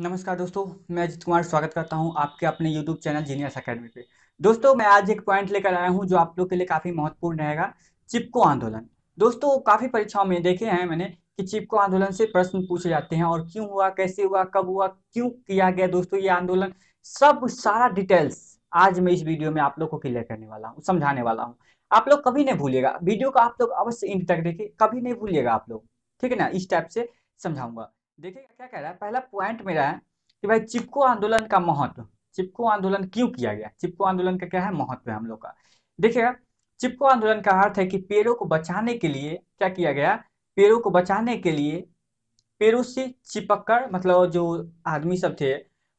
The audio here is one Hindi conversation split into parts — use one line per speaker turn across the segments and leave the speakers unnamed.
नमस्कार दोस्तों मैं अजित कुमार स्वागत करता हूं आपके अपने YouTube चैनल जीनियस अकेडमी पे दोस्तों मैं आज एक पॉइंट लेकर आया हूं जो आप लोग के लिए काफ़ी महत्वपूर्ण रहेगा चिपको आंदोलन दोस्तों काफ़ी परीक्षाओं में देखे हैं मैंने कि चिपको आंदोलन से प्रश्न पूछे जाते हैं और क्यों हुआ कैसे हुआ कब हुआ क्यों किया गया दोस्तों ये आंदोलन सब सारा डिटेल्स आज मैं इस वीडियो में आप लोग को क्लियर करने वाला हूँ समझाने वाला हूँ आप लोग कभी नहीं भूलिएगा वीडियो को आप लोग अवश्य इंड तक देखिए कभी नहीं भूलिएगा आप लोग ठीक है ना इस टाइप से समझाऊंगा देखिएगा क्या कह रहा है पहला पॉइंट मेरा है कि भाई चिपको आंदोलन का महत्व चिपको आंदोलन क्यों किया गया चिपको आंदोलन का क्या है महत्व है हम लोग का देखिएगा चिपको आंदोलन का अर्थ है कि पेड़ों को बचाने के लिए क्या किया गया पेड़ों को बचाने के लिए पेड़ों से चिपक कर मतलब जो आदमी सब थे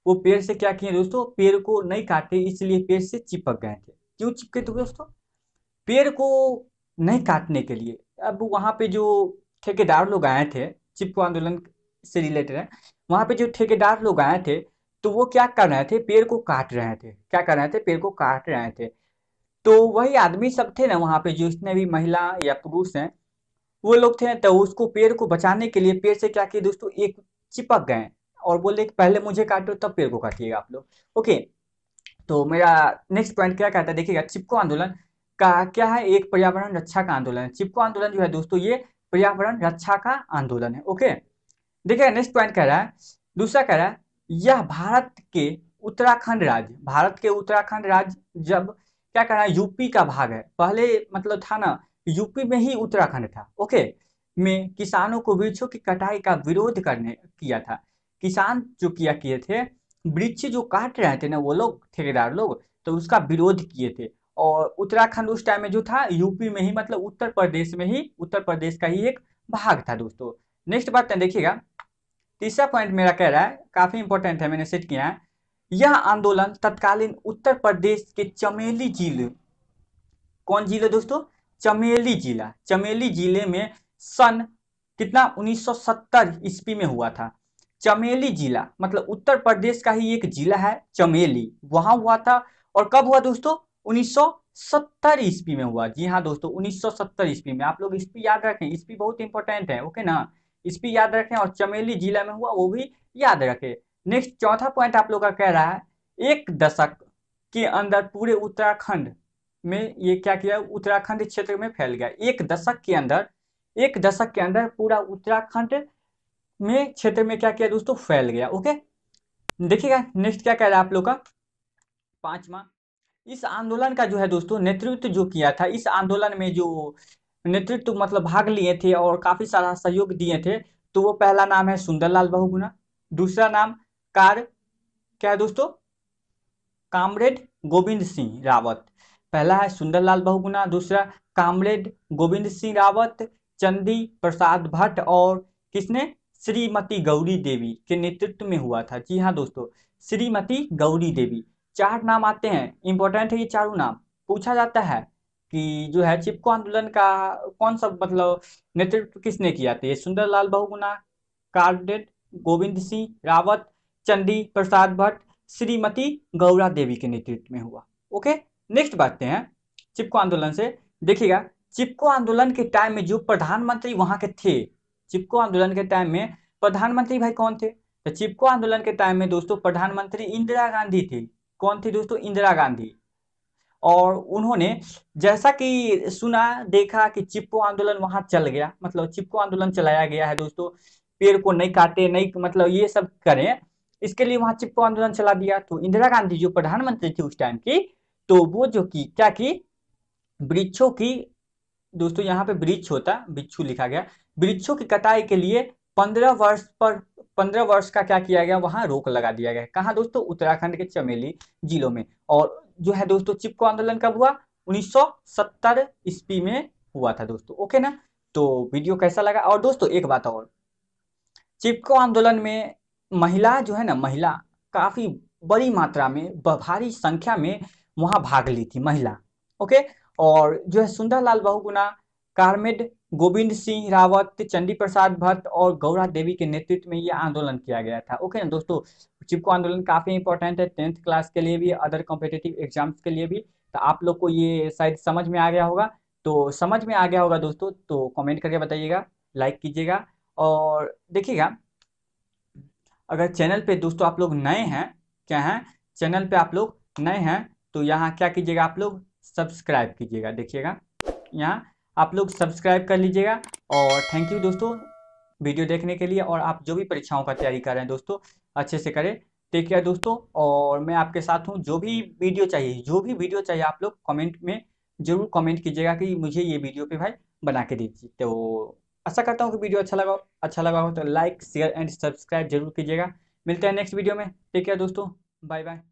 वो पेड़ से क्या किए दोस्तों पेड़ को नहीं काटे इसलिए पेड़ से चिपक गए थे क्यों चिपके थे दोस्तों पेड़ को नहीं काटने के लिए अब वहाँ पे जो ठेकेदार लोग आए थे चिपको आंदोलन से रिलेटेड है वहां पे जो ठेकेदार लोग आए थे तो वो क्या कर रहे थे पेड़ को काट रहे थे क्या कर रहे थे पेड़ को काट रहे थे तो वही आदमी सब थे ना वहाँ पे जितने भी महिला या पुरुष हैं वो लोग थे तो उसको पेड़ को बचाने के लिए पेड़ से क्या किए दोस्तों एक चिपक गए और बोले कि पहले मुझे काटो तब पेड़ को काटिएगा आप लोग ओके तो मेरा नेक्स्ट पॉइंट क्या कहता है देखिएगा चिपको आंदोलन का क्या है एक पर्यावरण रक्षा का आंदोलन चिपको आंदोलन जो है दोस्तों ये पर्यावरण रक्षा का आंदोलन है ओके देखिए नेक्स्ट पॉइंट कह रहा है दूसरा कह रहा है यह भारत के उत्तराखंड राज्य भारत के उत्तराखंड राज्य जब क्या कह रहा है यूपी का भाग है पहले मतलब था ना यूपी में ही उत्तराखंड था ओके में किसानों को वृक्षों की कटाई का विरोध करने किया था किसान जो किया किए थे वृक्ष जो काट रहे थे ना वो लोग ठेकेदार लोग तो उसका विरोध किए थे और उत्तराखंड उस टाइम में जो था यूपी में ही मतलब उत्तर प्रदेश में ही उत्तर प्रदेश का ही एक भाग था दोस्तों नेक्स्ट बात देखिएगा तीसरा पॉइंट मेरा कह रहा है काफ़ी इंपॉर्टेंट है मैंने सेट किया है यह आंदोलन तत्कालीन उत्तर प्रदेश के चमेली जिले कौन जिले दोस्तों चमेली जिला चमेली जिले में सन कितना 1970 ईस्वी में हुआ था चमेली जिला मतलब उत्तर प्रदेश का ही एक जिला है चमेली वहां हुआ था और कब हुआ दोस्तों 1970 ईस्वी में हुआ जी हाँ दोस्तों 1970 ईस्वी में आप लोग ईस्वी याद रखें ईस्वी बहुत इंपॉर्टेंट है ओके ना इस भी याद रखें और चमेली जिला में हुआ वो भी याद रखें नेक्स्ट चौथा पॉइंट आप लोग का कह रहा है एक दशक के अंदर पूरे उत्तराखंड में ये क्या किया उत्तराखंड क्षेत्र में फैल गया एक दशक के अंदर एक दशक के अंदर पूरा उत्तराखंड में क्षेत्र में क्या किया दोस्तों फैल गया ओके देखिएगा नेक्स्ट क्या कह रहा है आप लोग का पांचवा इस आंदोलन का जो है दोस्तों नेतृत्व जो किया था इस आंदोलन में जो नेतृत्व मतलब भाग लिए थे और काफ़ी सारा सहयोग दिए थे तो वो पहला नाम है सुंदरलाल बहुगुना दूसरा नाम कार क्या है दोस्तों कामरेड गोविंद सिंह रावत पहला है सुंदरलाल बहुगुना दूसरा कामरेड गोविंद सिंह रावत चंदी प्रसाद भट्ट और किसने श्रीमती गौरी देवी के नेतृत्व में हुआ था जी हाँ दोस्तों श्रीमती गौरी देवी चार नाम आते हैं इंपॉर्टेंट है ये चारों नाम पूछा जाता है कि जो है चिपको आंदोलन का कौन सा मतलब नेतृत्व किसने किया था सुंदरलाल बहुगुना कार्डेट गोविंद सिंह रावत चंडी प्रसाद भट्ट श्रीमती गौरा देवी के नेतृत्व में हुआ ओके नेक्स्ट बातते हैं चिपको आंदोलन से देखिएगा चिपको आंदोलन के टाइम में जो प्रधानमंत्री वहां के थे चिपको आंदोलन के टाइम में प्रधानमंत्री भाई कौन थे तो चिपको आंदोलन के टाइम में दोस्तों प्रधानमंत्री इंदिरा गांधी थी कौन थी दोस्तों इंदिरा गांधी और उन्होंने जैसा कि सुना देखा कि चिपको आंदोलन वहां चल गया मतलब चिपको आंदोलन चलाया गया है दोस्तों पेड़ को नहीं काटे नहीं मतलब ये सब करें इसके लिए वहां चिपको आंदोलन चला दिया तो इंदिरा गांधी जो प्रधानमंत्री थी उस टाइम की तो वो जो की क्या की वृक्षों की दोस्तों यहाँ पे वृक्ष होता वृक्षु लिखा गया वृक्षों की कटाई के लिए पंद्रह वर्ष पर पंद्रह वर्ष का क्या किया गया वहां रोक लगा दिया गया कहा दोस्तों उत्तराखंड के चमेली जिलों में और जो है दोस्तों चिपको आंदोलन कब हुआ 1970 ईस्वी में हुआ था दोस्तों ओके ना तो वीडियो कैसा लगा और दोस्तों एक बात और चिपको आंदोलन में महिला जो है ना महिला काफी बड़ी मात्रा में भारी संख्या में वहां भाग ली थी महिला ओके और जो है सुंदरलाल बहुगुना कारमेड गोविंद सिंह रावत चंडी प्रसाद भट्ट और गौरा देवी के नेतृत्व में ये आंदोलन किया गया था ओके ना दोस्तों चिपको आंदोलन काफ़ी इंपॉर्टेंट है टेंथ क्लास के लिए भी अदर कॉम्पिटेटिव एग्जाम्स के लिए भी तो आप लोग को ये शायद समझ में आ गया होगा तो समझ में आ गया होगा दोस्तों तो कमेंट करके बताइएगा लाइक कीजिएगा और देखिएगा अगर चैनल पे दोस्तों आप लोग नए हैं क्या हैं चैनल पे आप लोग नए हैं तो यहाँ क्या कीजिएगा आप लोग सब्सक्राइब कीजिएगा देखिएगा यहाँ आप लोग सब्सक्राइब कर लीजिएगा और थैंक यू दोस्तों वीडियो देखने के लिए और आप जो भी परीक्षाओं का तैयारी कर रहे हैं दोस्तों अच्छे से करें टेक केयर दोस्तों और मैं आपके साथ हूँ जो भी वीडियो चाहिए जो भी वीडियो चाहिए आप लोग कमेंट में जरूर कमेंट कीजिएगा कि मुझे ये वीडियो पे भाई बना के दीजिए तो आशा करता हूँ कि वीडियो अच्छा लगा अच्छा लगा हो तो लाइक शेयर एंड सब्सक्राइब जरूर कीजिएगा मिलते हैं नेक्स्ट वीडियो में टेक केयर दोस्तों बाय बाय